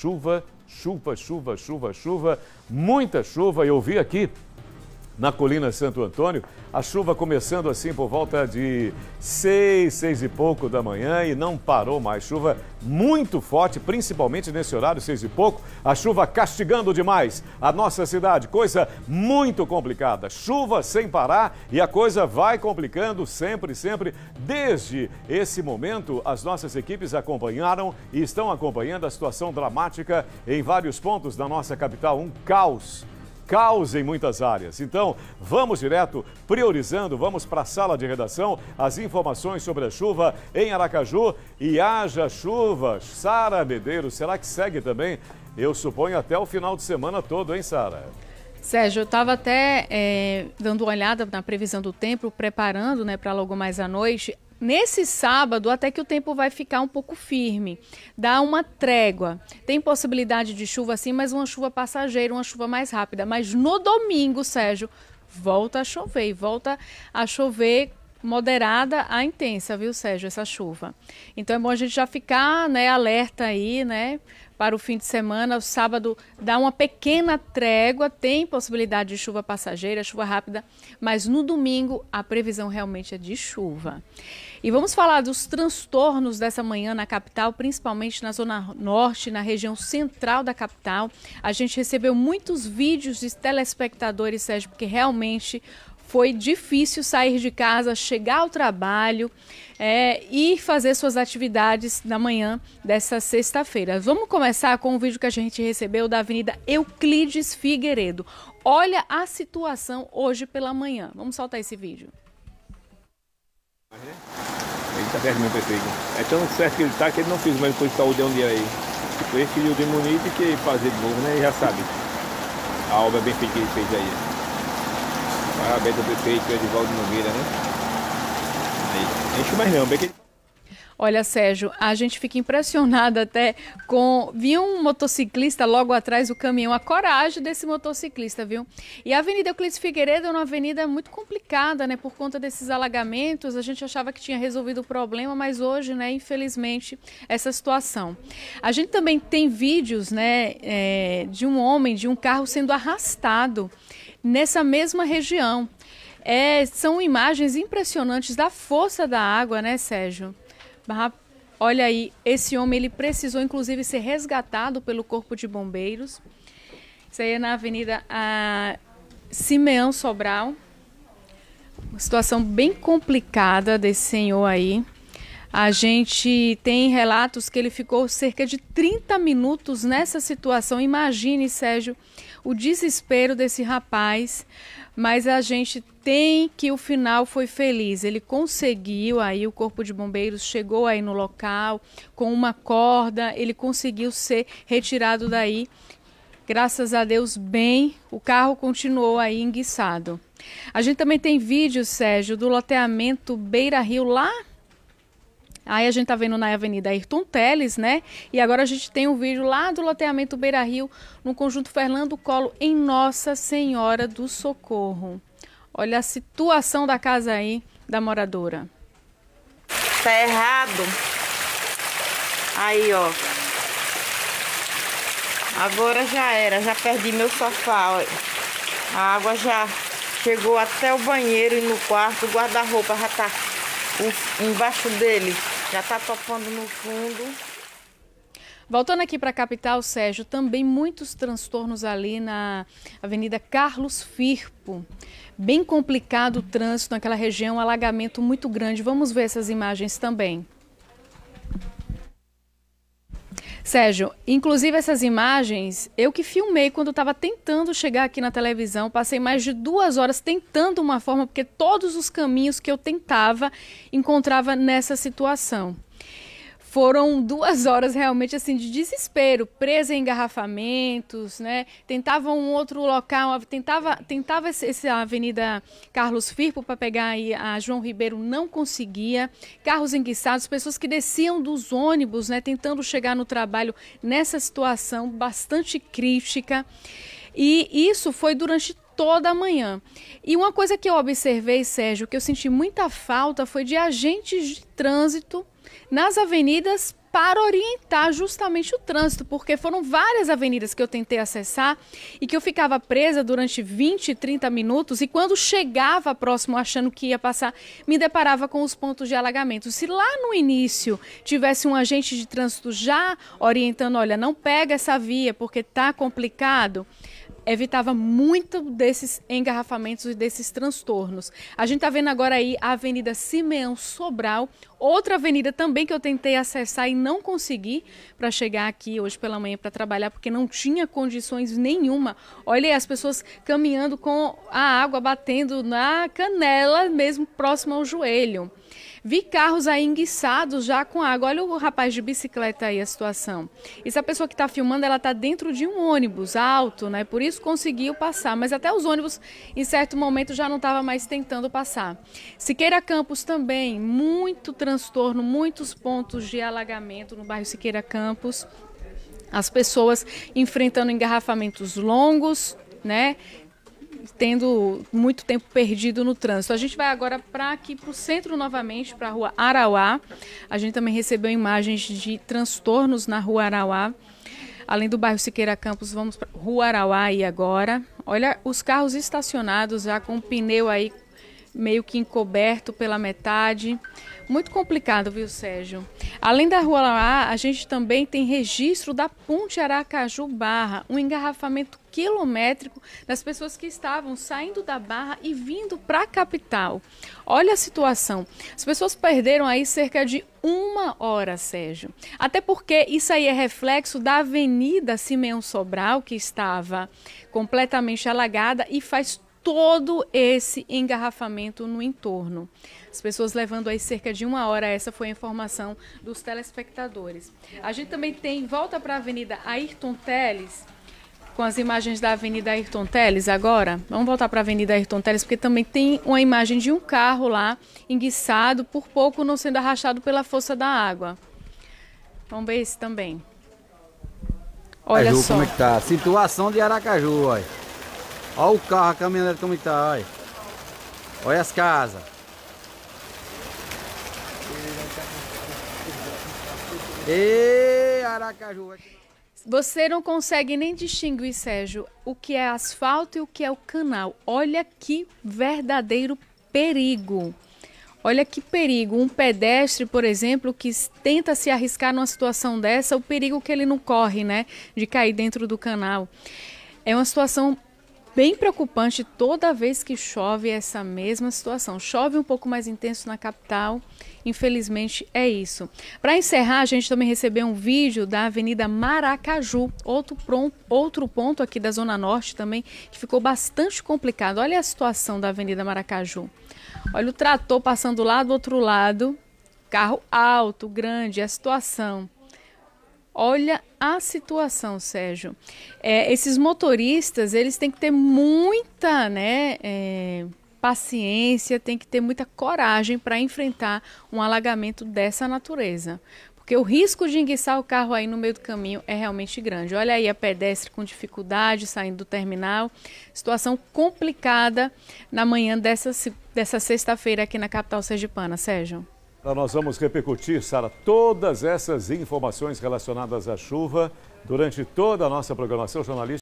chuva, chuva, chuva, chuva, chuva, muita chuva. Eu vi aqui na Colina Santo Antônio. A chuva começando assim por volta de seis, seis e pouco da manhã e não parou mais. Chuva muito forte, principalmente nesse horário, seis e pouco. A chuva castigando demais a nossa cidade. Coisa muito complicada. Chuva sem parar e a coisa vai complicando sempre, sempre. Desde esse momento, as nossas equipes acompanharam e estão acompanhando a situação dramática em vários pontos da nossa capital. Um caos caos em muitas áreas. Então, vamos direto, priorizando, vamos para a sala de redação, as informações sobre a chuva em Aracaju e haja chuva. Sara Medeiros, será que segue também? Eu suponho até o final de semana todo, hein, Sara? Sérgio, eu estava até é, dando uma olhada na previsão do tempo, preparando né, para logo mais à noite. Nesse sábado, até que o tempo vai ficar um pouco firme, dá uma trégua. Tem possibilidade de chuva sim, mas uma chuva passageira, uma chuva mais rápida. Mas no domingo, Sérgio, volta a chover e volta a chover moderada a intensa, viu, Sérgio, essa chuva. Então é bom a gente já ficar, né, alerta aí, né, para o fim de semana. O sábado dá uma pequena trégua, tem possibilidade de chuva passageira, chuva rápida, mas no domingo a previsão realmente é de chuva. E vamos falar dos transtornos dessa manhã na capital, principalmente na zona norte, na região central da capital. A gente recebeu muitos vídeos de telespectadores, Sérgio, porque realmente foi difícil sair de casa, chegar ao trabalho é, e fazer suas atividades na manhã dessa sexta-feira. Vamos começar com o vídeo que a gente recebeu da Avenida Euclides Figueiredo. Olha a situação hoje pela manhã. Vamos soltar esse vídeo. Ele está perto meu prefeito. É tão certo que ele está que ele não fez mais depois de saúde um dia aí. Foi esse filho de que fazer de novo, né? Ele já sabe. A obra bem feita que ele fez aí. Parabéns ao prefeito Edivaldo Nogueira, né? Aí, enche mais não, bem que Olha, Sérgio, a gente fica impressionado até com. Vi um motociclista logo atrás do caminhão, a coragem desse motociclista, viu? E a Avenida Euclides Figueiredo é uma avenida muito complicada, né? Por conta desses alagamentos, a gente achava que tinha resolvido o problema, mas hoje, né, infelizmente, essa situação. A gente também tem vídeos, né, é, de um homem, de um carro sendo arrastado nessa mesma região. É, são imagens impressionantes da força da água, né, Sérgio? olha aí, esse homem ele precisou inclusive ser resgatado pelo corpo de bombeiros. Isso aí é na Avenida a ah, Simeão Sobral. Uma situação bem complicada desse senhor aí. A gente tem relatos que ele ficou cerca de 30 minutos nessa situação. Imagine, Sérgio, o desespero desse rapaz. Mas a gente tem que o final foi feliz. Ele conseguiu aí o corpo de bombeiros chegou aí no local com uma corda, ele conseguiu ser retirado daí graças a Deus, bem, o carro continuou aí enguiçado. A gente também tem vídeo, Sérgio, do loteamento Beira Rio, lá Aí a gente tá vendo na Avenida Ayrton Teles, né? E agora a gente tem um vídeo lá do loteamento Beira Rio, no conjunto Fernando Colo, em Nossa Senhora do Socorro. Olha a situação da casa aí, da moradora. Tá errado. Aí, ó. Agora já era, já perdi meu sofá, ó. A água já chegou até o banheiro e no quarto, o guarda-roupa já tá embaixo dele. Já está topando no fundo. Voltando aqui para a capital, Sérgio, também muitos transtornos ali na Avenida Carlos Firpo. Bem complicado o trânsito naquela região, alagamento muito grande. Vamos ver essas imagens também. Sérgio, inclusive essas imagens eu que filmei quando estava tentando chegar aqui na televisão. Passei mais de duas horas tentando uma forma, porque todos os caminhos que eu tentava encontrava nessa situação foram duas horas realmente assim de desespero, presa em engarrafamentos, né? Tentava um outro local, tentava, tentava essa Avenida Carlos Firpo para pegar aí a João Ribeiro, não conseguia. Carros enguiçados, pessoas que desciam dos ônibus, né, tentando chegar no trabalho nessa situação bastante crítica. E isso foi durante toda a manhã. E uma coisa que eu observei, Sérgio, que eu senti muita falta foi de agentes de trânsito nas avenidas para orientar justamente o trânsito, porque foram várias avenidas que eu tentei acessar e que eu ficava presa durante 20, 30 minutos e quando chegava próximo achando que ia passar, me deparava com os pontos de alagamento. Se lá no início tivesse um agente de trânsito já orientando, olha, não pega essa via porque tá complicado, evitava muito desses engarrafamentos e desses transtornos. A gente está vendo agora aí a Avenida Simeão Sobral, outra avenida também que eu tentei acessar e não consegui para chegar aqui hoje pela manhã para trabalhar, porque não tinha condições nenhuma. Olha aí, as pessoas caminhando com a água batendo na canela, mesmo próximo ao joelho. Vi carros aí enguiçados já com água. Olha o rapaz de bicicleta aí a situação. Essa pessoa que está filmando, ela está dentro de um ônibus alto, né? Por isso conseguiu passar. Mas até os ônibus, em certo momento, já não estava mais tentando passar. Siqueira Campos também, muito transtorno, muitos pontos de alagamento no bairro Siqueira Campos. As pessoas enfrentando engarrafamentos longos, né? tendo muito tempo perdido no trânsito. A gente vai agora para aqui para o centro novamente, para a rua Arauá. A gente também recebeu imagens de transtornos na rua Arauá. Além do bairro Siqueira Campos, vamos para Rua Arauá aí agora. Olha os carros estacionados já com o pneu aí meio que encoberto pela metade. Muito complicado, viu, Sérgio? Além da Rua Arauá, a gente também tem registro da Ponte Aracaju Barra, um engarrafamento quilométrico das pessoas que estavam saindo da Barra e vindo para a capital. Olha a situação. As pessoas perderam aí cerca de uma hora, Sérgio. Até porque isso aí é reflexo da Avenida Simeão Sobral, que estava completamente alagada e faz todo esse engarrafamento no entorno. As pessoas levando aí cerca de uma hora, essa foi a informação dos telespectadores. A gente também tem, volta para a Avenida Ayrton Teles, com as imagens da Avenida Ayrton Teles agora. Vamos voltar para a Avenida Ayrton Teles, porque também tem uma imagem de um carro lá, enguiçado, por pouco não sendo arrastado pela força da água. Vamos ver esse também. Olha Aracaju, só. como é que tá. Situação de Aracaju, olha. Olha o carro, a caminhonete como é que tá, olha. Olha as casas. Ei, Aracaju. Você não consegue nem distinguir, Sérgio, o que é asfalto e o que é o canal. Olha que verdadeiro perigo. Olha que perigo. Um pedestre, por exemplo, que tenta se arriscar numa situação dessa, o perigo é que ele não corre, né? De cair dentro do canal. É uma situação bem preocupante toda vez que chove é essa mesma situação. Chove um pouco mais intenso na capital Infelizmente é isso. Para encerrar, a gente também recebeu um vídeo da Avenida Maracaju, outro, pronto, outro ponto aqui da Zona Norte também, que ficou bastante complicado. Olha a situação da Avenida Maracaju. Olha o trator passando lá do outro lado, carro alto, grande, a situação. Olha a situação, Sérgio. É, esses motoristas, eles têm que ter muita, né, é, paciência, tem que ter muita coragem para enfrentar um alagamento dessa natureza. Porque o risco de enguiçar o carro aí no meio do caminho é realmente grande. Olha aí a pedestre com dificuldade saindo do terminal. Situação complicada na manhã dessa, dessa sexta-feira aqui na capital sergipana, Sérgio. Então, nós vamos repercutir, Sara, todas essas informações relacionadas à chuva durante toda a nossa programação jornalística.